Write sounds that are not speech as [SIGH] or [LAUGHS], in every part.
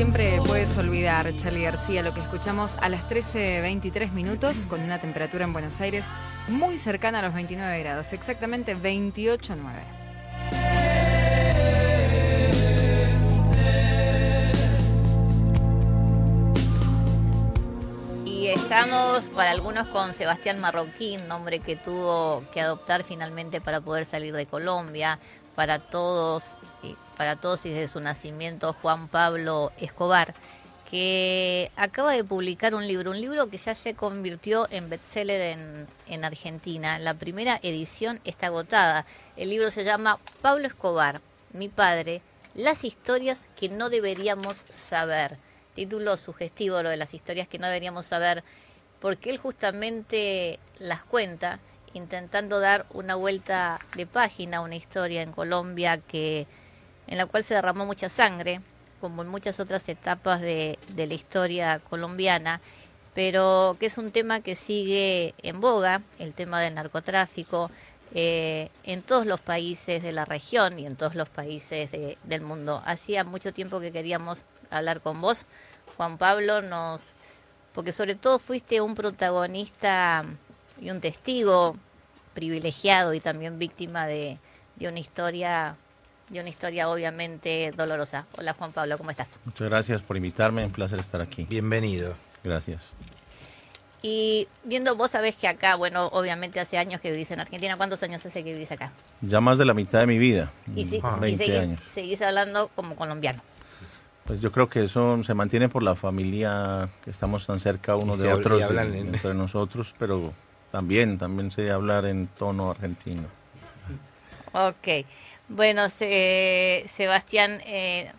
siempre puedes olvidar, Charlie García, lo que escuchamos a las 13.23 minutos con una temperatura en Buenos Aires muy cercana a los 29 grados, exactamente 28.9. Y estamos para algunos con Sebastián Marroquín, nombre que tuvo que adoptar finalmente para poder salir de Colombia para todos, para todos y desde su nacimiento, Juan Pablo Escobar, que acaba de publicar un libro, un libro que ya se convirtió en bestseller en, en Argentina. La primera edición está agotada. El libro se llama Pablo Escobar, mi padre, las historias que no deberíamos saber. Título sugestivo, lo de las historias que no deberíamos saber, porque él justamente las cuenta intentando dar una vuelta de página a una historia en Colombia que en la cual se derramó mucha sangre, como en muchas otras etapas de, la historia colombiana, pero que es un tema que sigue en boga, el tema del narcotráfico, eh, en todos los países de la región y en todos los países del mundo. Hacía mucho tiempo que queríamos hablar con vos, Juan Pablo, nos, porque sobre todo fuiste un protagonista y un testigo privilegiado y también víctima de, de una historia de una historia obviamente dolorosa. Hola Juan Pablo, ¿cómo estás? Muchas gracias por invitarme, un placer estar aquí. Bienvenido. Gracias. Y viendo, vos sabés que acá, bueno, obviamente hace años que vivís en Argentina. ¿Cuántos años hace que vivís acá? Ya más de la mitad de mi vida. Y, seguís, seguís hablando como colombiano. Pues yo creo que eso se mantiene por la familia, que estamos tan cerca unos de otros, entre nosotros, pero también, también sé hablar en tono argentino. Ok. Bueno, eh, Sebastián, eh,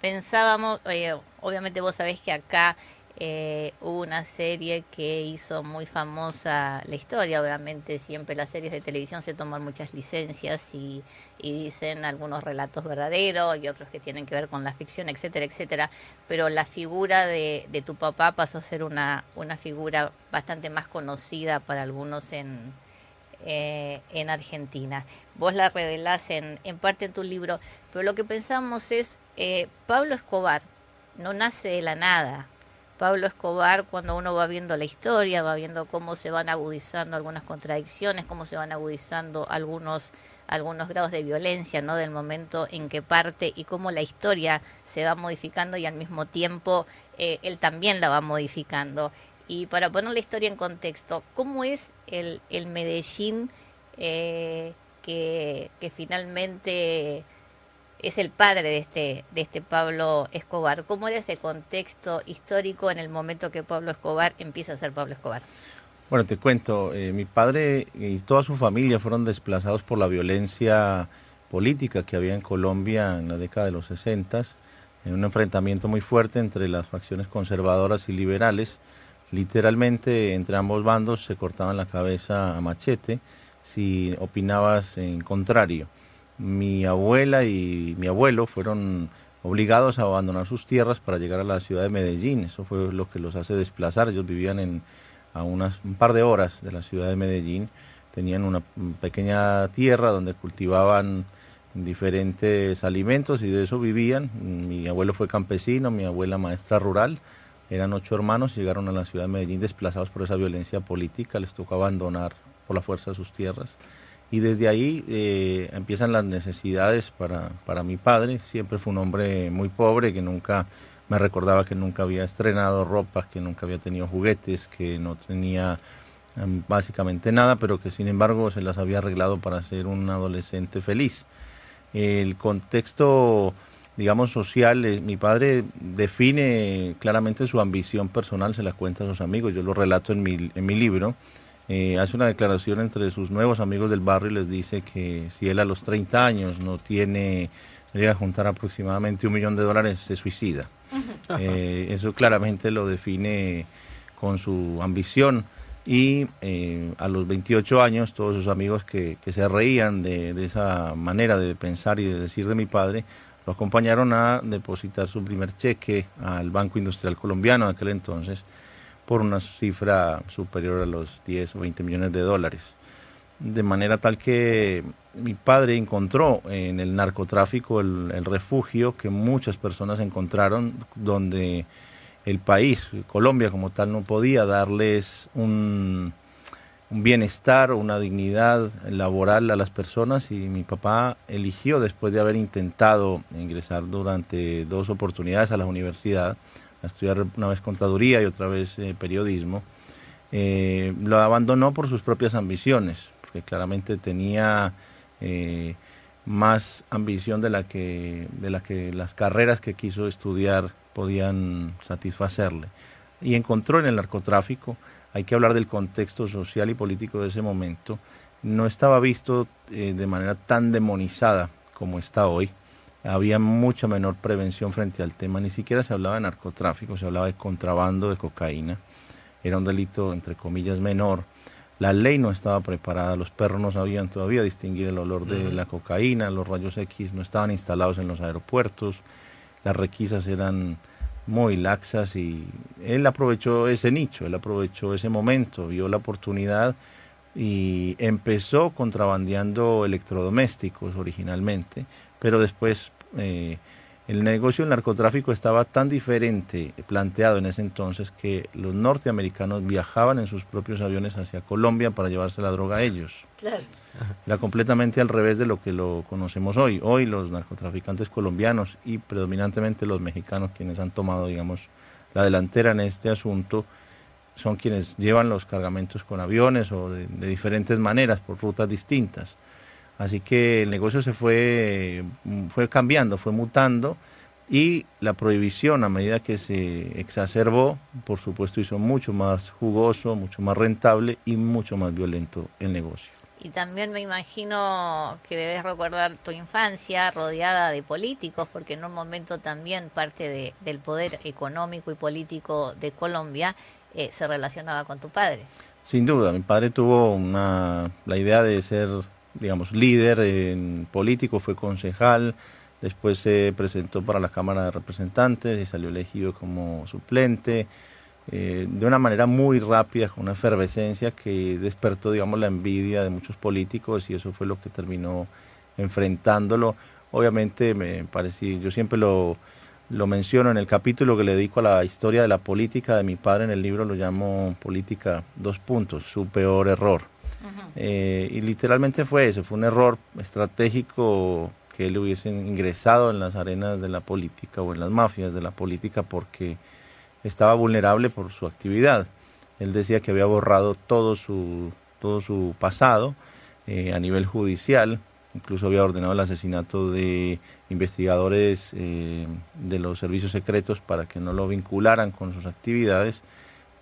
pensábamos, obviamente vos sabés que acá eh, una serie que hizo muy famosa la historia. Obviamente siempre las series de televisión se toman muchas licencias y, dicen algunos relatos verdaderos y otros que tienen que ver con la ficción, etcétera, etcétera. Pero la figura de, tu papá pasó a ser una, una figura bastante más conocida para algunos en, eh, en Argentina. Vos la revelás en, parte en tu libro, pero lo que pensamos es, eh, Pablo Escobar no nace de la nada, Pablo Escobar, cuando uno va viendo la historia, va viendo cómo se van agudizando algunas contradicciones, cómo se van agudizando algunos, algunos grados de violencia, ¿no? Del momento en que parte y cómo la historia se va modificando y al mismo tiempo eh, él también la va modificando. Y para poner la historia en contexto, ¿cómo es el, el Medellín eh, que, que finalmente es el padre de este, de este Pablo Escobar. ¿Cómo era ese contexto histórico en el momento que Pablo Escobar empieza a ser Pablo Escobar? Bueno, te cuento, eh, mi padre y toda su familia fueron desplazados por la violencia política que había en Colombia en la década de los 60, en un enfrentamiento muy fuerte entre las facciones conservadoras y liberales. Literalmente entre ambos bandos se cortaban la cabeza a machete si opinabas en contrario mi abuela y mi abuelo fueron obligados a abandonar sus tierras para llegar a la ciudad de Medellín. Eso fue lo que los hace desplazar. Ellos vivían a un par de horas de la ciudad de Medellín. Tenían una pequeña tierra donde cultivaban diferentes alimentos y de eso vivían. Mi abuelo fue campesino, mi abuela maestra rural. Eran ocho hermanos, y llegaron a la ciudad de Medellín desplazados por esa violencia política, les tocó abandonar por la fuerza sus tierras. Y desde ahí eh, empiezan las necesidades para, mi padre. Siempre fue un hombre muy pobre que nunca me recordaba que nunca había estrenado ropas que nunca había tenido juguetes, que no tenía em, básicamente nada, pero que sin embargo se las había arreglado para ser un adolescente feliz. El contexto, digamos, social, eh, mi padre define claramente su ambición personal, se la cuenta a sus amigos, yo lo relato en mi, en mi libro eh, hace una declaración entre sus nuevos amigos del barrio y les dice que si él a los 30 años no tiene, llega a juntar aproximadamente un millón de dólares, se suicida. Eh, eso claramente lo define con su ambición y eh, a los 28 años todos sus amigos que, se reían de, de, esa manera de pensar y de decir de mi padre, lo acompañaron a depositar su primer cheque al Banco Industrial Colombiano de aquel entonces por una cifra superior a los 10 o 20 millones de dólares. De manera tal que mi padre encontró en el narcotráfico el, refugio que muchas personas encontraron donde el país, Colombia como tal, no podía darles un, bienestar bienestar, una dignidad laboral a las personas y mi papá eligió, después de haber intentado ingresar durante dos oportunidades a la universidad, a estudiar una vez contaduría y otra vez eh, periodismo, eh, lo abandonó por sus propias ambiciones, porque claramente tenía eh, más ambición de la, que, de la que las carreras que quiso estudiar podían satisfacerle. Y encontró en el narcotráfico, hay que hablar del contexto social y político de ese momento, no estaba visto de manera tan demonizada como está hoy había mucha menor prevención frente al tema, ni siquiera se hablaba de narcotráfico, se hablaba de contrabando de cocaína, era un delito entre comillas menor. La ley no estaba preparada, los perros no sabían todavía distinguir el olor de la cocaína, los rayos X no estaban instalados en los aeropuertos, las requisas eran muy laxas y él aprovechó ese nicho, él aprovechó ese momento, vio la oportunidad y empezó contrabandeando electrodomésticos originalmente, pero después eh, el negocio del narcotráfico estaba tan diferente planteado en ese entonces que los norteamericanos viajaban en sus propios aviones hacia Colombia para llevarse la droga a ellos. Claro. Era completamente al revés de lo que lo conocemos hoy. Hoy los narcotraficantes colombianos y predominantemente los mexicanos quienes han tomado, digamos, la delantera en este asunto son quienes llevan los cargamentos con aviones o de diferentes maneras, por rutas distintas. Así que el negocio se fue, mm, fue cambiando, fue mutando y la prohibición a medida que se exacerbó, por supuesto, hizo mucho más jugoso, mucho más rentable y mucho más violento el negocio. Y también me imagino que debes recordar tu infancia rodeada de políticos, porque en un momento también parte del poder económico y político de Colombia eh, se relacionaba con tu padre. Sin duda, mi padre tuvo la idea de ser digamos, líder en político, fue concejal, después se presentó para la Cámara de Representantes y salió elegido como suplente. Eh, de una manera muy rápida, con una efervescencia que despertó, digamos, la envidia de muchos políticos y eso fue lo que terminó enfrentándolo. Obviamente, me parece yo siempre lo, lo menciono en el capítulo que le dedico a la historia de la política de mi padre en el libro, lo llamo Política dos puntos, su peor error. Eh, y literalmente fue eso, fue un error estratégico que él hubiesen ingresado en las arenas de la política o en las mafias de la política porque estaba vulnerable por su actividad. Él decía que había borrado todo su, todo su pasado eh, a nivel judicial, incluso había ordenado el asesinato de investigadores eh, de los servicios secretos para que no lo vincularan con sus actividades,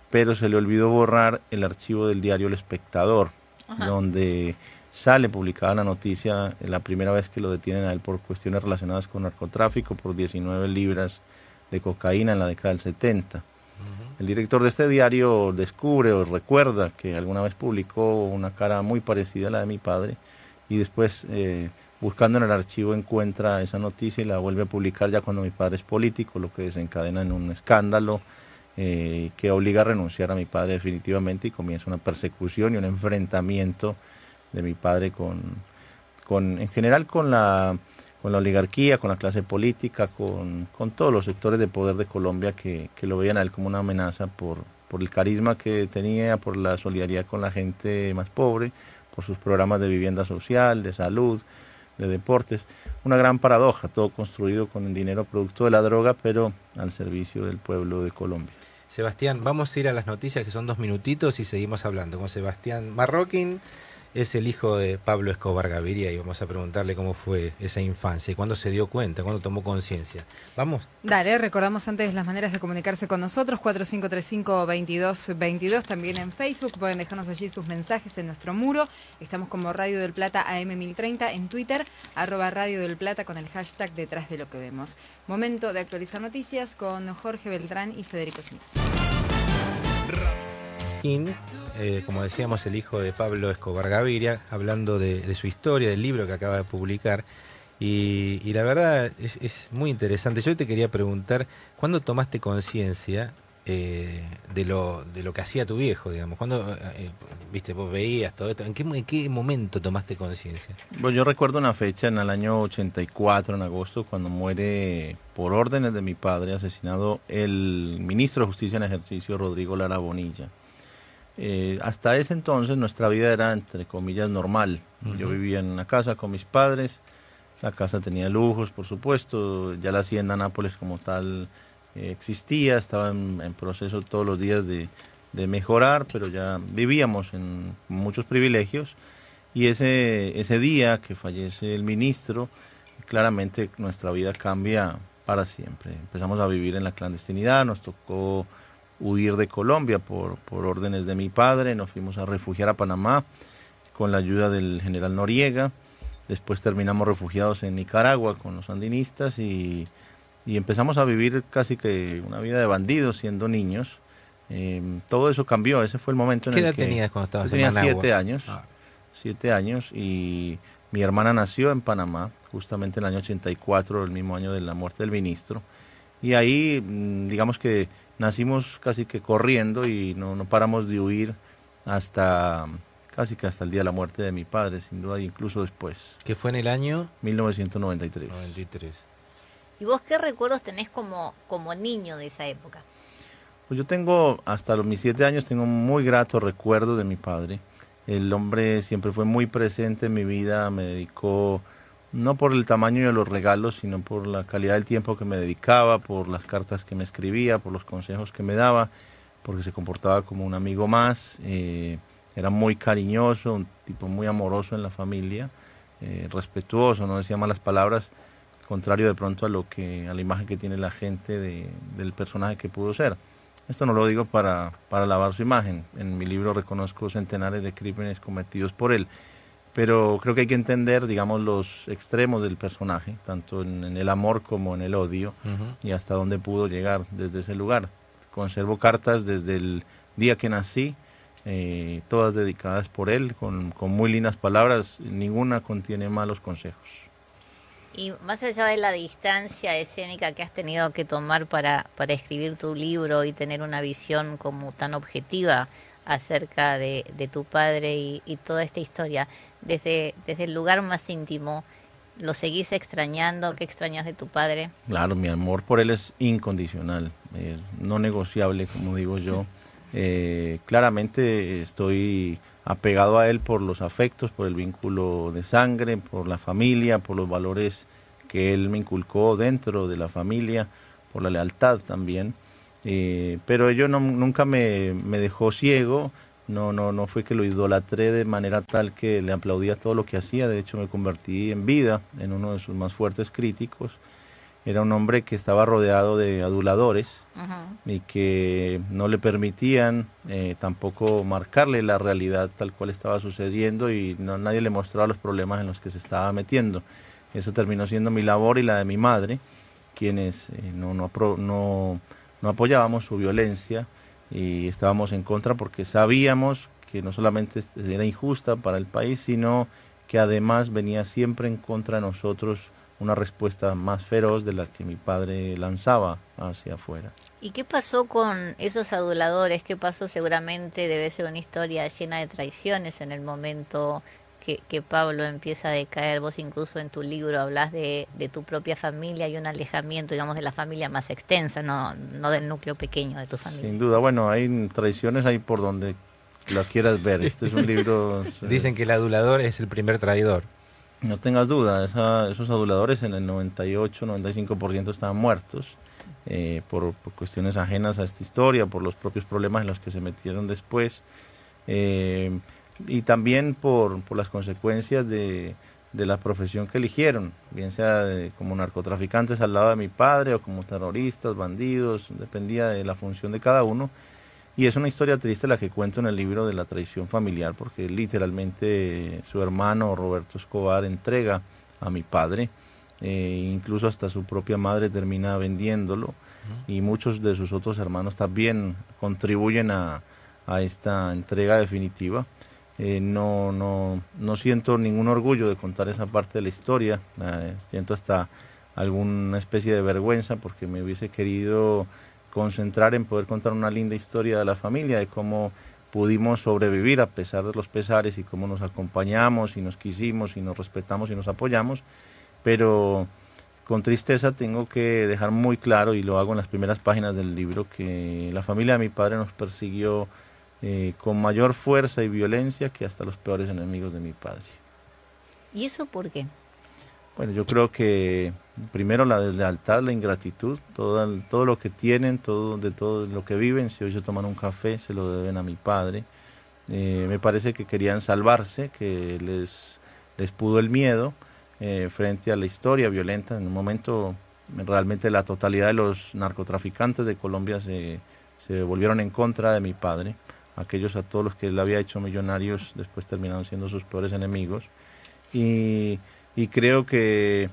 pero se le olvidó borrar el archivo del diario El Espectador, donde sale publicada la noticia eh, la primera vez que lo detienen a él por cuestiones relacionadas con narcotráfico por 19 libras de cocaína en la década del 70. El director de este diario descubre o recuerda que alguna vez publicó una cara muy parecida a la de mi padre y después eh, buscando en el archivo encuentra esa noticia y la vuelve a publicar ya cuando mi padre es político, lo que desencadena en un escándalo eh, que obliga a renunciar a mi padre definitivamente y comienza una persecución y un enfrentamiento de mi padre con, con en general con la, con la oligarquía, con la clase política, con, todos los sectores de poder de Colombia que, lo veían a él como una amenaza por el carisma que tenía, por la solidaridad con la gente más pobre, por sus programas de vivienda social, de salud, de deportes. Una gran paradoja, todo construido con el dinero producto de la droga, pero al servicio del pueblo de Colombia. Sebastián, vamos a ir a las noticias que son dos minutitos y seguimos hablando con Sebastián Marroquín es el hijo de Pablo Escobar Gaviria y vamos a preguntarle cómo fue esa infancia y cuándo se dio cuenta, cuándo tomó conciencia. Vamos. Dale, recordamos antes las maneras de comunicarse con nosotros, 4535-2222, también en Facebook, pueden dejarnos allí sus mensajes en nuestro muro. Estamos como Radio del Plata AM1030 en Twitter, arroba Radio del Plata con el hashtag detrás de lo que vemos. Momento de actualizar noticias con Jorge Beltrán y Federico Smith. Eh, como decíamos, el hijo de Pablo Escobar Gaviria, hablando de, su historia, del libro que acaba de publicar. Y, la verdad es, muy interesante. Yo te quería preguntar, ¿cuándo tomaste conciencia eh, de, lo, de lo que hacía tu viejo, digamos? ¿Cuándo, eh, viste, vos veías todo esto? ¿En qué, en qué momento tomaste conciencia? Bueno, yo recuerdo una fecha en el año 84, en agosto, cuando muere, por órdenes de mi padre, asesinado el ministro de Justicia en ejercicio, Rodrigo Lara Bonilla. Eh, hasta ese entonces nuestra vida era, entre comillas, normal. Yo vivía en una casa con mis padres, la casa tenía lujos, por supuesto, ya la hacienda Nápoles como tal eh, existía, estaba en, en, proceso todos los días de, mejorar, pero ya vivíamos en muchos privilegios. Y ese, ese día que fallece el ministro, claramente nuestra vida cambia para siempre. Empezamos a vivir en la clandestinidad, nos tocó huir de Colombia por, por órdenes de mi padre, nos fuimos a refugiar a Panamá con la ayuda del general Noriega, después terminamos refugiados en Nicaragua con los sandinistas y, y empezamos a vivir casi que una vida de bandidos siendo niños. Em, todo eso cambió, ese fue el momento en el que... ¿Qué edad tenías cuando estabas tenía en Tenía siete años, ah. siete años y mi hermana nació en Panamá, justamente en el año 84, el mismo año de la muerte del ministro. Y ahí, mm, digamos que nacimos casi que corriendo y no, no paramos de huir hasta casi que hasta el día de la muerte de mi padre, sin duda, incluso después. ¿Qué fue en el año? 1993. ¿Y vos qué recuerdos tenés como, como niño de esa época? Pues yo tengo, hasta mis siete años, tengo muy grato recuerdo de mi padre. El hombre siempre fue muy presente en mi vida, me dedicó no por el tamaño de los regalos, sino por la calidad del tiempo que me dedicaba, por las cartas que me escribía, por los consejos que me daba, porque se comportaba como un amigo más, eh, era muy cariñoso, un tipo muy amoroso en la familia, eh, respetuoso, no decía malas palabras, contrario de pronto a lo que a la imagen que tiene la gente del personaje que pudo ser. Esto no lo digo para, para lavar su imagen. En mi libro reconozco centenares de crímenes cometidos por él pero creo que hay que entender, digamos, los extremos del personaje, tanto en, el amor como en el odio, y hasta dónde pudo llegar desde ese lugar. Conservo cartas desde el día que nací, eh, todas dedicadas por él, con, con, muy lindas palabras, ninguna contiene malos consejos. Y más allá de la distancia escénica que has tenido que tomar para, para escribir tu libro y tener una visión como tan objetiva acerca de, tu padre y, toda esta historia. Desde, desde el lugar más íntimo, ¿lo seguís extrañando? ¿Qué extrañas de tu padre? Claro, mi amor por él es incondicional, no negociable, como digo yo. [LAUGHS] Eh, claramente estoy apegado a él por los afectos, por el vínculo de sangre, por la familia, por los valores que él me inculcó dentro de la familia, por la lealtad también. Eh, pero ello nunca me, dejó ciego, no, no, no fue que lo idolatré de manera tal que le aplaudía todo lo que hacía, de hecho me convertí en vida en uno de sus más fuertes críticos. Era un hombre que estaba rodeado de aduladores y que no le permitían eh, tampoco marcarle la realidad tal cual estaba sucediendo y no, nadie le mostraba los problemas en los que se estaba metiendo. Eso terminó siendo mi labor y la de mi madre, quienes eh, no no apoyábamos su violencia y estábamos en contra porque sabíamos que no solamente era injusta para el país, sino que además venía siempre en contra de nosotros una respuesta más feroz de la que mi padre lanzaba hacia afuera. ¿Y qué pasó con esos aduladores? ¿Qué pasó? Seguramente debe ser una historia llena de traiciones en el momento que, Pablo empieza a decaer. Vos incluso en tu libro hablas de, tu propia familia y un alejamiento, digamos, de la familia más extensa, no, del núcleo pequeño de tu familia. Sin duda, bueno, hay traiciones ahí por donde lo quieras ver. Este es un [LAUGHS] libro... Eh, Dicen que el adulador es el primer traidor. No tengas duda, esos aduladores en el 98, 95% estaban muertos eh, por, cuestiones ajenas a esta historia, por los propios problemas en los que se metieron después. Eh, y también por, por las consecuencias de, de, la profesión que eligieron, bien sea como narcotraficantes al lado de mi padre o como terroristas, bandidos, dependía de la función de cada uno. Y es una historia triste la que cuento en el libro de la traición familiar, porque literalmente su hermano Roberto Escobar entrega a mi padre, eh, incluso hasta su propia madre termina vendiéndolo, y muchos de sus otros hermanos también contribuyen a, a esta entrega definitiva. Eh, no, no, no siento ningún orgullo de contar esa parte de la historia, ah, eh, siento hasta alguna especie de vergüenza porque me hubiese querido concentrar en poder contar una linda historia de la familia, de cómo pudimos sobrevivir a pesar de los pesares y cómo nos acompañamos y nos quisimos y nos respetamos y nos apoyamos, pero con tristeza tengo que dejar muy claro, y lo hago en las primeras páginas del libro, que la familia de mi padre nos persiguió eh, con mayor fuerza y violencia que hasta los peores enemigos de mi padre. ¿Y eso por qué? Bueno, yo creo que primero la deslealtad, la ingratitud, todo, todo lo que tienen, todo, de todo lo que viven, si hoy se toman un café, se lo deben a mi padre. Eh, me parece que querían salvarse, que les, les pudo el miedo eh, frente a la historia violenta. En un momento realmente la totalidad de los narcotraficantes de Colombia se, se volvieron en contra de mi padre aquellos a todos los que él había hecho millonarios, después terminaron siendo sus peores enemigos. Y, creo que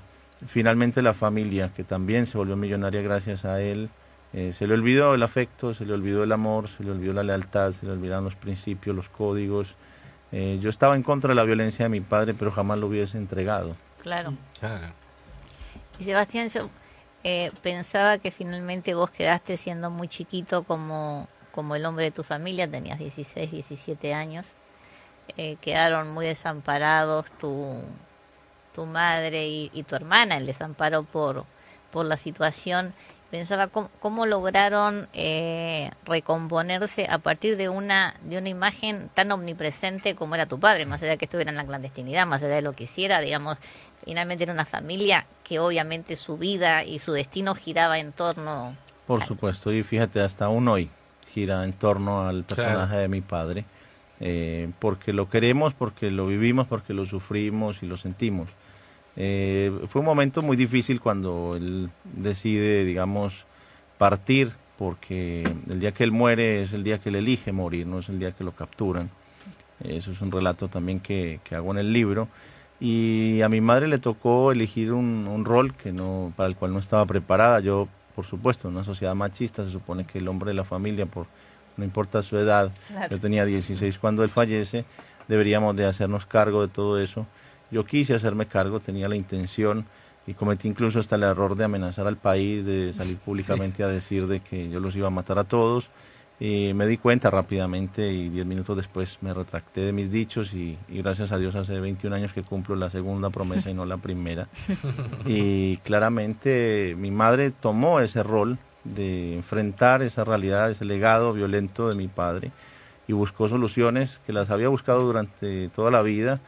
finalmente la familia, que también se volvió millonaria gracias a él, eh, se le olvidó el afecto, se le olvidó el amor, se le olvidó la lealtad, se le olvidaron los principios, los códigos. Eh, yo estaba en contra de la violencia de mi padre, pero jamás lo hubiese entregado. Claro. claro. Y Sebastián, yo eh, pensaba que finalmente vos quedaste siendo muy chiquito como como el hombre de tu familia, tenías 16, 17 años, eh, quedaron muy desamparados tu, tu madre y, tu hermana, el desamparo por, por la situación. Pensaba cómo, lograron eh, recomponerse a partir de una, de una imagen tan omnipresente como era tu padre, más allá de que estuviera en la clandestinidad, más allá de lo que hiciera, digamos, finalmente era una familia que obviamente su vida y su destino giraba en torno. Por supuesto, y fíjate, hasta aún hoy, gira en torno al personaje de mi padre, eh, porque lo queremos, porque lo vivimos, porque lo sufrimos y lo sentimos. Eh, fue un momento muy difícil cuando él decide, digamos, partir, porque el día que él muere es el día que él elige morir, no es el día que lo capturan. Eso es un relato también que, que hago en el libro. Y a mi madre le tocó elegir un, un rol que no, para el cual no estaba preparada. Yo por supuesto, en una sociedad machista se supone que el hombre de la familia, por no importa su edad, yo tenía 16 cuando él fallece, deberíamos de hacernos cargo de todo eso. Yo quise hacerme cargo, tenía la intención y cometí incluso hasta el error de amenazar al país, de salir [LAUGHS] públicamente a decir de que yo los iba a matar a todos. Y eh, me di cuenta rápidamente y diez minutos después me retracté de mis dichos y, gracias a Dios hace 21 años que cumplo la segunda promesa y no la primera. [LAUGHS] Y claramente mi madre tomó ese rol de enfrentar esa realidad, ese legado violento de mi padre y buscó soluciones que las había buscado durante toda la vida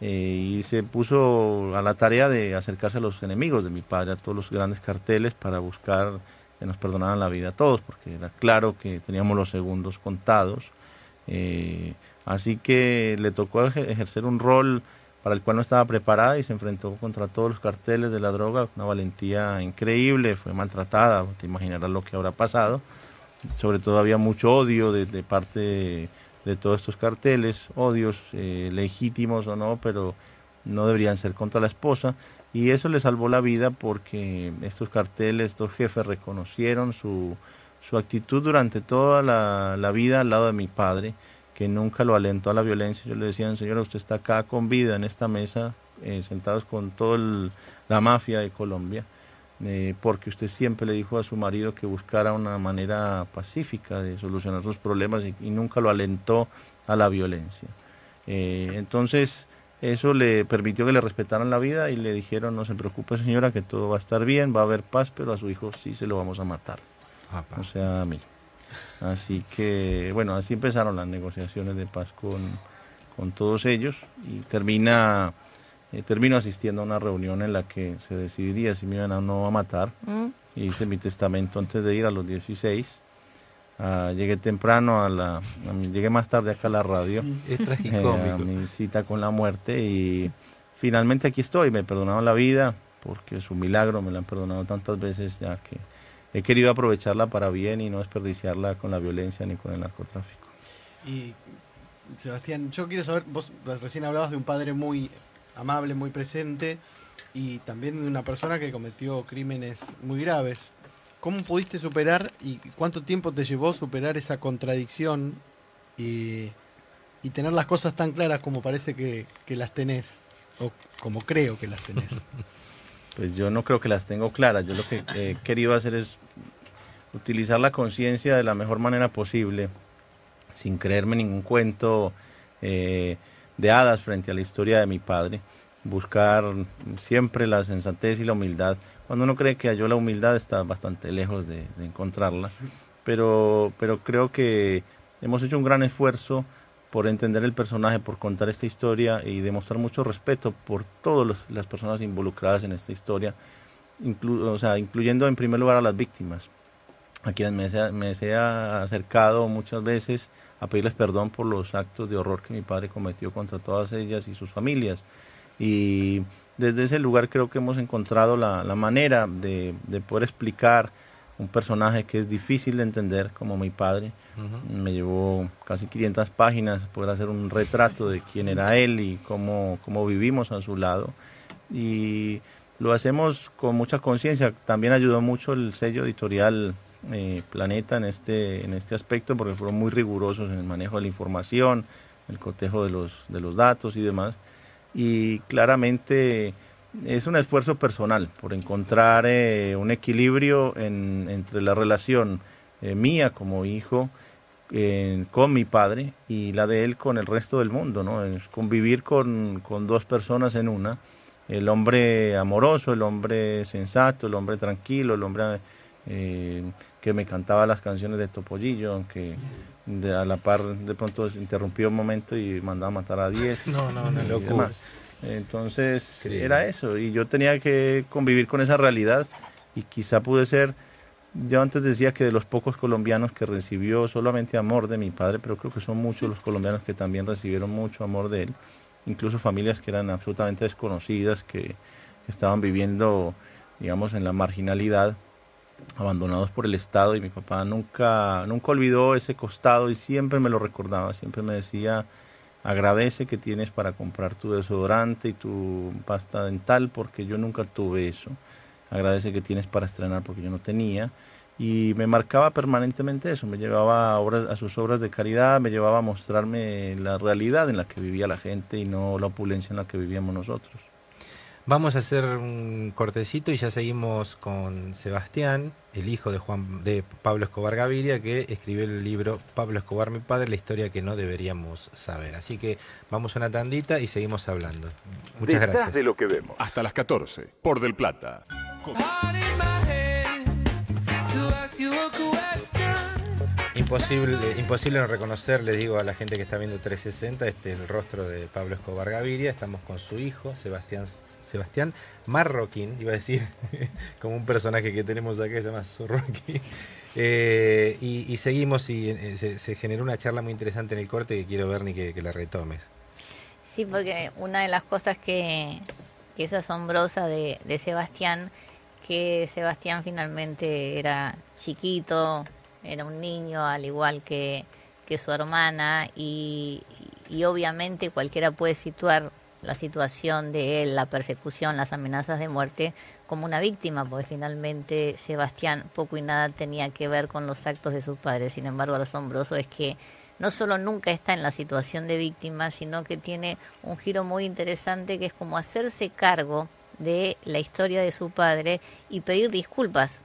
eh, y se puso a la tarea de acercarse a los enemigos de mi padre, a todos los grandes carteles para buscar que nos perdonaran la vida a todos, porque era claro que teníamos los segundos contados. Eh, así que le tocó ejercer un rol para el cual no estaba preparada y se enfrentó contra todos los carteles de la droga, una valentía increíble, fue maltratada, te imaginarás lo que habrá pasado. Sobre todo había mucho odio de, parte de, todos estos carteles, odios eh, legítimos o no, pero no deberían ser contra la esposa. Y eso le salvó la vida porque estos carteles, estos jefes reconocieron su, su actitud durante toda la, vida al lado de mi padre, que nunca lo alentó a la violencia. Yo le decía, señora, usted está acá con vida en esta mesa, eh, sentados con toda la mafia de Colombia, eh, porque usted siempre le dijo a su marido que buscara una manera pacífica de solucionar sus problemas y, nunca lo alentó a la violencia. Eh, entonces, eso le permitió que le respetaran la vida y le dijeron, no se preocupe señora, que todo va a estar bien, va a haber paz, pero a su hijo sí se lo vamos a matar. Ah, o sea, a mí. Así que, bueno, así empezaron las negociaciones de paz con, todos ellos y termina, eh, termino asistiendo a una reunión en la que se decidiría si me iban a o no a matar. Y mm. hice mi testamento antes de ir a los 16 Ah, llegué temprano a la. llegué más tarde acá a la radio. Es eh, mi cita con la muerte y finalmente aquí estoy. Me perdonado la vida porque es un milagro, me la han perdonado tantas veces ya que he querido aprovecharla para bien y no desperdiciarla con la violencia ni con el narcotráfico. Y Sebastián, yo quiero saber, vos recién hablabas de un padre muy amable, muy presente y también de una persona que cometió crímenes muy graves ¿Cómo pudiste superar y cuánto tiempo te llevó superar esa contradicción y, tener las cosas tan claras como parece que, las tenés? O como creo que las tenés. [LAUGHS] Pues yo no creo que las tengo claras. Yo lo que he querido hacer es utilizar la conciencia de la mejor manera posible, sin creerme ningún cuento eh, de hadas frente a la historia de mi padre buscar siempre la sensatez y la humildad. Cuando uno cree que halló la humildad está bastante lejos de, encontrarla, pero, pero creo que hemos hecho un gran esfuerzo por entender el personaje, por contar esta historia y demostrar mucho respeto por todas las personas involucradas en esta historia, o sea, incluyendo en primer lugar a las víctimas, a quienes me he acercado muchas veces a pedirles perdón por los actos de horror que mi padre cometió contra todas ellas y sus familias. Y desde ese lugar creo que hemos encontrado la, manera de, poder explicar un personaje que es difícil de entender, como mi padre. Me llevó casi 500 páginas poder hacer un retrato de quién era él y cómo, cómo vivimos a su lado. Y lo hacemos con mucha conciencia. También ayudó mucho el sello editorial eh, Planeta en este, en este aspecto, porque fueron muy rigurosos en el manejo de la información, el cortejo de los, de los datos y demás y claramente es un esfuerzo personal por encontrar eh, un equilibrio entre la relación eh, mía como hijo eh, con mi padre y la de él con el resto del mundo, ¿no? Es convivir con, con dos personas en una, el hombre amoroso, el hombre sensato, el hombre tranquilo, el hombre que me cantaba las canciones de Topollillo, aunque a la par de pronto se interrumpió un momento y mandaba a matar a 10. No, no, no, Entonces era eso y yo tenía que convivir con esa realidad y quizá pude ser, yo antes decía que de los pocos colombianos que recibió solamente amor de mi padre, pero creo que son muchos los colombianos que también recibieron mucho amor de él, incluso familias que eran absolutamente desconocidas, que, que estaban viviendo, digamos, en la marginalidad abandonados por el Estado y mi papá nunca, nunca olvidó ese costado y siempre me lo recordaba, siempre me decía, agradece que tienes para comprar tu desodorante y tu pasta dental porque yo nunca tuve eso, agradece que tienes para estrenar porque yo no tenía y me marcaba permanentemente eso, me llevaba a sus obras de caridad, me llevaba a mostrarme la realidad en la que vivía la gente y no la opulencia en la que vivíamos nosotros. Vamos a hacer un cortecito y ya seguimos con Sebastián, el hijo de Juan de Pablo Escobar Gaviria, que escribió el libro Pablo Escobar, mi padre, la historia que no deberíamos saber. Así que vamos a una tandita y seguimos hablando. Muchas gracias. de lo que vemos. Hasta las 14, por Del Plata. Imposible, imposible no reconocer, le digo a la gente que está viendo 360, este, el rostro de Pablo Escobar Gaviria. Estamos con su hijo, Sebastián Sebastián Marroquín, iba a decir, [LAUGHS] como un personaje que tenemos acá que se llama Sorroquín. [LAUGHS] Eh, y, seguimos y eh, se, generó una charla muy interesante en el corte que quiero, ver ni que la retomes. Sí, porque una de las cosas que, es asombrosa de, Sebastián, que Sebastián finalmente era chiquito, era un niño, al igual que, su hermana, y obviamente cualquiera puede situar la situación de él, la persecución, las amenazas de muerte como una víctima, porque finalmente Sebastián poco y nada tenía que ver con los actos de sus padres. Sin embargo, lo asombroso es que no solo nunca está en la situación de víctima, sino que tiene un giro muy interesante que es como hacerse cargo de la historia de su padre y pedir disculpas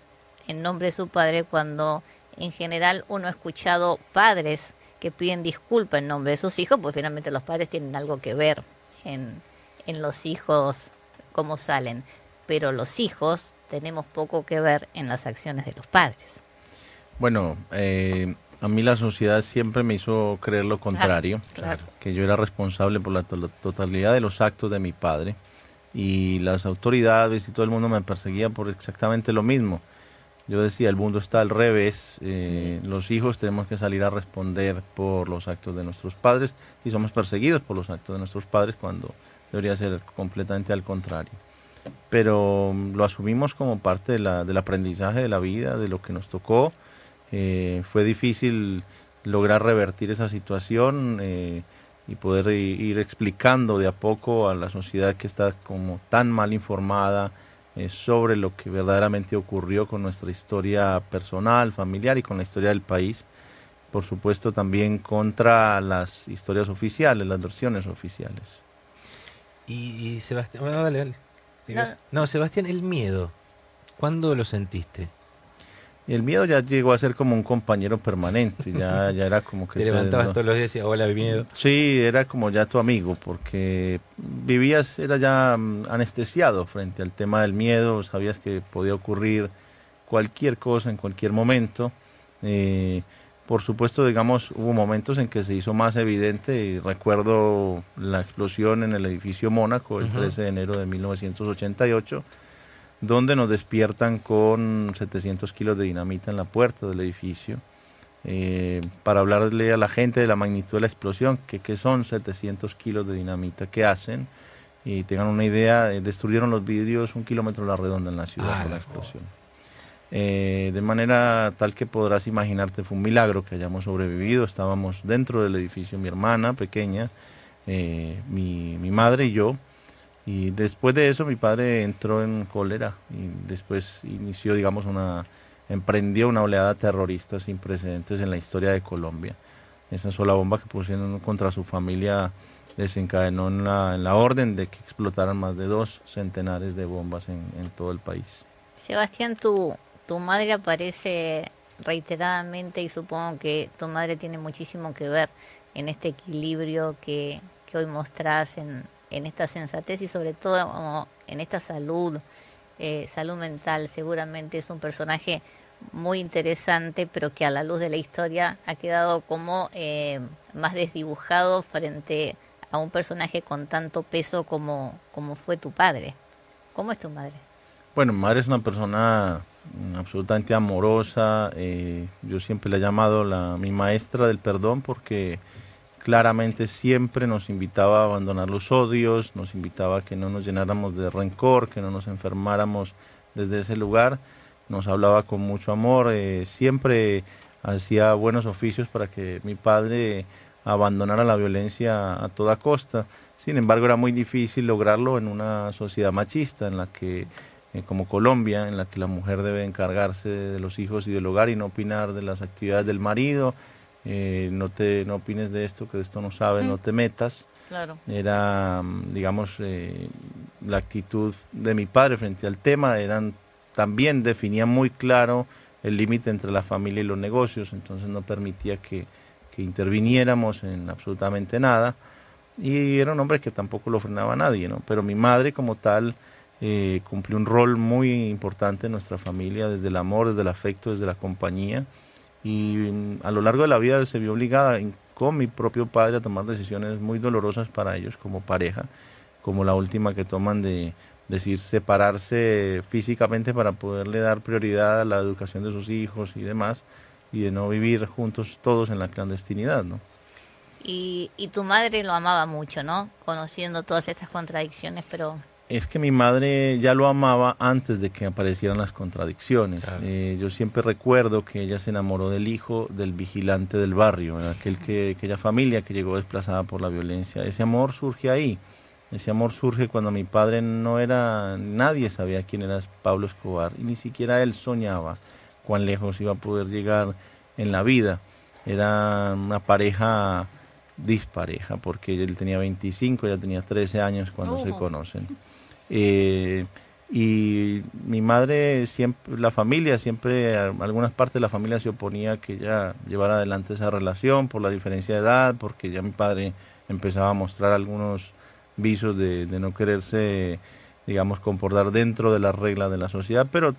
en nombre de su padre cuando en general uno ha escuchado padres que piden disculpas en nombre de sus hijos, pues finalmente los padres tienen algo que ver en, los hijos cómo salen, pero los hijos tenemos poco que ver en las acciones de los padres. Bueno, eh, a mí la sociedad siempre me hizo creer lo contrario, que yo era responsable por la totalidad de los actos de mi padre y las autoridades y todo el mundo me perseguía por exactamente lo mismo. Yo decía, el mundo está al revés, eh, los hijos tenemos que salir a responder por los actos de nuestros padres y somos perseguidos por los actos de nuestros padres cuando debería ser completamente al contrario. Pero mm, lo asumimos como parte de la, del aprendizaje de la vida, de lo que nos tocó. Eh, fue difícil lograr revertir esa situación eh, y poder ir explicando de a poco a la sociedad que está como tan mal informada, eh, sobre lo que verdaderamente ocurrió con nuestra historia personal, familiar y con la historia del país. Por supuesto, también contra las historias oficiales, las versiones oficiales. Y, Sebastián, Sebastián, el miedo, ¿cuándo lo sentiste? el miedo ya llegó a ser como un compañero permanente, ya, [LAUGHS] era como que... Te levantabas todos los días y decías, hola, miedo. Sí, era como ya tu amigo, porque vivías, era ya mm, anestesiado frente al tema del miedo, sabías que podía ocurrir cualquier cosa en cualquier momento. Eh, por supuesto, digamos, hubo momentos en que se hizo más evidente, y recuerdo la explosión en el edificio Mónaco el 13 de enero de 1988 donde nos despiertan con 700 kilos de dinamita en la puerta del edificio. Eh, para hablarle a la gente de la magnitud de la explosión, que, son 700 kilos de dinamita que hacen, y tengan una idea, eh, destruyeron los vidrios un kilómetro a la redonda en la ciudad ah, con la explosión. Eh, de manera tal que podrás imaginarte, fue un milagro que hayamos sobrevivido. Estábamos dentro del edificio, mi hermana pequeña, mi, mi madre y yo. Y después de eso mi padre entró en cólera y después inició, digamos, una, emprendió una oleada terrorista sin precedentes en la historia de Colombia. Esa sola bomba que pusieron contra su familia desencadenó en la, orden de que explotaran más de dos centenares de bombas en, todo el país. Sebastián, tu, tu madre aparece reiteradamente y supongo que tu madre tiene muchísimo que ver en este equilibrio que, que hoy mostrás en, en esta sensatez y sobre todo en esta salud, eh, salud mental. Seguramente es un personaje muy interesante, pero que a la luz de la historia ha quedado como eh, más desdibujado frente a un personaje con tanto peso como, como fue tu padre. ¿Cómo es tu madre? Bueno, mi madre es una persona mm, absolutamente amorosa. Eh, yo siempre la he llamado la, mi maestra del perdón porque claramente siempre nos invitaba a abandonar los odios, nos invitaba a que no nos llenáramos de rencor, que no nos enfermáramos desde ese lugar, nos hablaba con mucho amor, eh, siempre hacía buenos oficios para que mi padre abandonara la violencia a toda costa. Sin embargo, era muy difícil lograrlo en una sociedad machista en la que eh, como Colombia, en la que la mujer debe encargarse de los hijos y del hogar y no opinar de las actividades del marido, eh, no, te, opines de esto, que de esto no sabes, no te metas. Claro. Era, mm, digamos, eh, la actitud de mi padre frente al tema, eran también definía muy claro el límite entre la familia y los negocios, entonces no permitía que, que interviniéramos en absolutamente nada. Y era un hombre que tampoco lo frenaba nadie, ¿no? Pero mi madre como tal eh, cumplió un rol muy importante en nuestra familia, desde el amor, desde el afecto, desde la compañía y mm, a lo largo de la vida se vio obligada con mi propio padre a tomar decisiones muy dolorosas para ellos como pareja, como la última que toman de decir separarse físicamente para poderle dar prioridad a la educación de sus hijos y demás, y de no vivir juntos todos en la clandestinidad, ¿no? Y, y tu madre lo amaba mucho, ¿no? Conociendo todas estas contradicciones, pero es que mi madre ya lo amaba antes de que aparecieran las contradicciones. Eh, yo siempre recuerdo que ella se enamoró del hijo del vigilante del barrio, aquel que, aquella familia que llegó desplazada por la violencia. Ese amor surge ahí. Ese amor surge cuando mi padre no era, nadie sabía quién era Pablo Escobar y ni siquiera él soñaba cuán lejos iba a poder llegar en la vida. Era una pareja dispareja porque él tenía 25, ella tenía 13 años cuando se conocen. Eh, y mi madre siempre, la familia siempre, algunas partes de la familia se oponía que ella llevara adelante esa relación por la diferencia de edad, porque ya mi padre empezaba a mostrar algunos visos de, no quererse, digamos, comportar dentro de las reglas de la sociedad, pero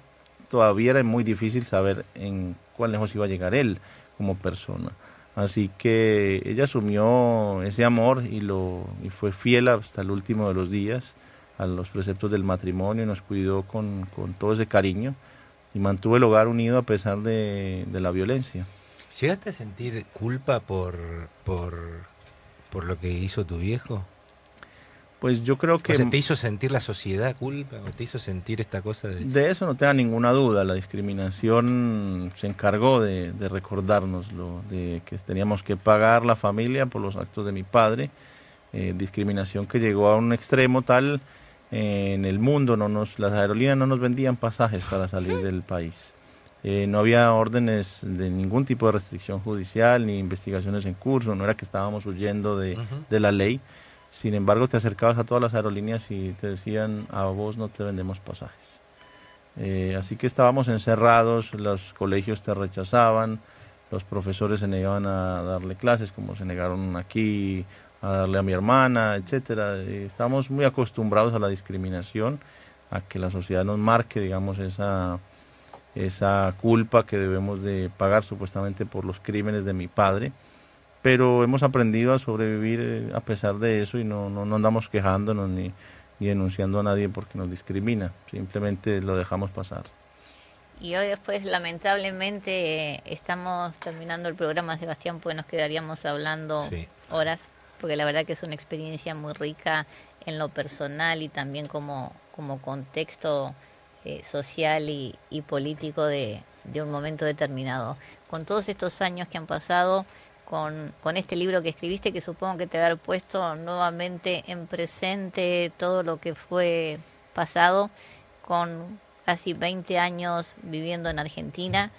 todavía era muy difícil saber en cuán lejos iba a llegar él como persona. Así que ella asumió ese amor y, lo, y fue fiel hasta el último de los días a los preceptos del matrimonio, nos cuidó con, con todo ese cariño y mantuvo el hogar unido a pesar de, de la violencia. ¿Llegaste a sentir culpa por, por, por, lo que hizo tu viejo? Pues yo creo que... O ¿Te hizo sentir la sociedad culpa te hizo sentir esta cosa de...? De eso no tenga ninguna duda, la discriminación se encargó de, recordarnos lo de que teníamos que pagar la familia por los actos de mi padre, eh, discriminación que llegó a un extremo tal en el mundo, no nos, las aerolíneas no nos vendían pasajes para salir del país. Eh, no había órdenes de ningún tipo de restricción judicial ni investigaciones en curso, no era que estábamos huyendo de, la ley. Sin embargo, te acercabas a todas las aerolíneas y te decían, a vos no te vendemos pasajes. Eh, así que estábamos encerrados, los colegios te rechazaban, los profesores se negaban a darle clases, como se negaron aquí a darle a mi hermana, etcétera. Eh, estamos muy acostumbrados a la discriminación, a que la sociedad nos marque, digamos, esa, esa culpa que debemos de pagar supuestamente por los crímenes de mi padre. Pero hemos aprendido a sobrevivir eh, a pesar de eso y no, andamos quejándonos ni, ni denunciando a nadie porque nos discrimina. Simplemente lo dejamos pasar. Y hoy después, lamentablemente, eh, estamos terminando el programa, Sebastián, pues nos quedaríamos hablando sí. horas porque la verdad que es una experiencia muy rica en lo personal y también como, como contexto eh, social y, político de, un momento determinado. Con todos estos años que han pasado, con, con este libro que escribiste, que supongo que te va a puesto nuevamente en presente todo lo que fue pasado, con casi 20 años viviendo en Argentina,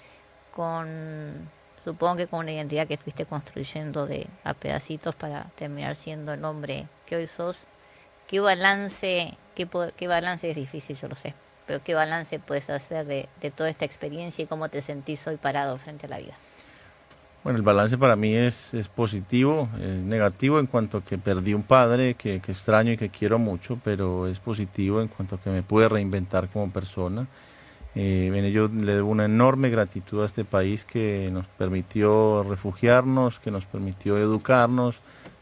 con Supongo que con una identidad que fuiste construyendo de a pedacitos para terminar siendo el hombre que hoy sos. ¿Qué balance, qué, balance es difícil, yo lo sé? Pero ¿qué balance puedes hacer de, toda esta experiencia y cómo te sentís hoy parado frente a la vida? Bueno, el balance para mí es, es positivo, negativo en cuanto a que perdí un padre que, que, extraño y que quiero mucho, pero es positivo en cuanto a que me pude reinventar como persona eh, yo le debo una enorme gratitud a este país que nos permitió refugiarnos, que nos permitió educarnos.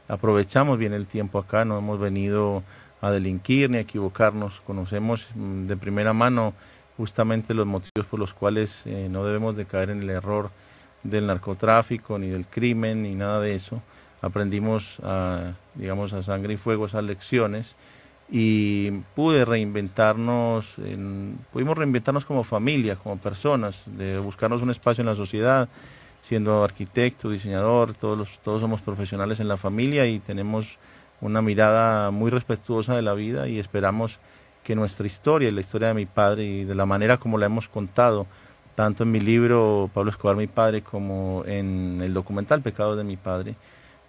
Aprovechamos bien el tiempo acá, no hemos venido a delinquir ni a equivocarnos. Conocemos mm, de primera mano justamente los motivos por los cuales eh, no debemos de caer en el error del narcotráfico, ni del crimen, ni nada de eso. Aprendimos, a, digamos, a sangre y fuego esas lecciones y pude reinventarnos, pudimos reinventarnos como familia, como personas, de buscarnos un espacio en la sociedad, siendo arquitecto, diseñador, todos, todos somos profesionales en la familia y tenemos una mirada muy respetuosa de la vida y esperamos que nuestra historia y la historia de mi padre y de la manera como la hemos contado, tanto en mi libro Pablo Escobar, mi padre, como en el documental Pecado de mi padre,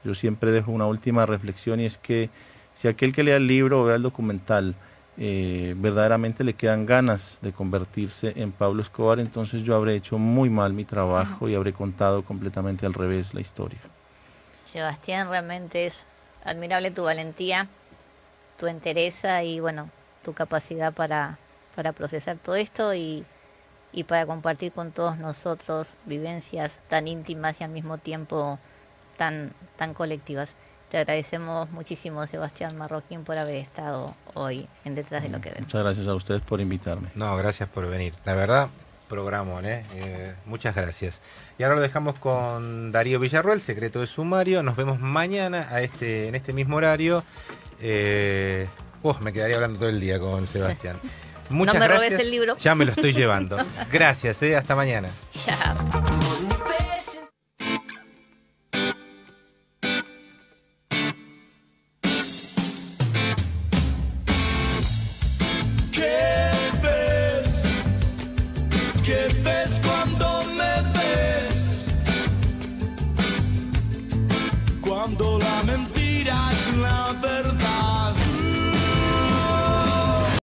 yo siempre dejo una última reflexión y es que si aquel que lea el libro o vea el documental eh, verdaderamente le quedan ganas de convertirse en Pablo Escobar, entonces yo habré hecho muy mal mi trabajo y habré contado completamente al revés la historia. Sebastián, realmente es admirable tu valentía, tu entereza y bueno, tu capacidad para, para procesar todo esto y, y para compartir con todos nosotros vivencias tan íntimas y al mismo tiempo tan, tan colectivas. Te agradecemos muchísimo, Sebastián Marroquín, por haber estado hoy en Detrás de lo mm, que vemos. Muchas gracias a ustedes por invitarme. No, gracias por venir. La verdad, programón, ¿eh? ¿eh? muchas gracias. Y ahora lo dejamos con Darío Villarroel, secreto de sumario. Nos vemos mañana a este, en este mismo horario. Eh, me quedaría hablando todo el día con Sebastián. Muchas [LAUGHS] no me robes el libro. Ya me lo estoy [LAUGHS] llevando. Gracias, ¿eh? hasta mañana. Chao.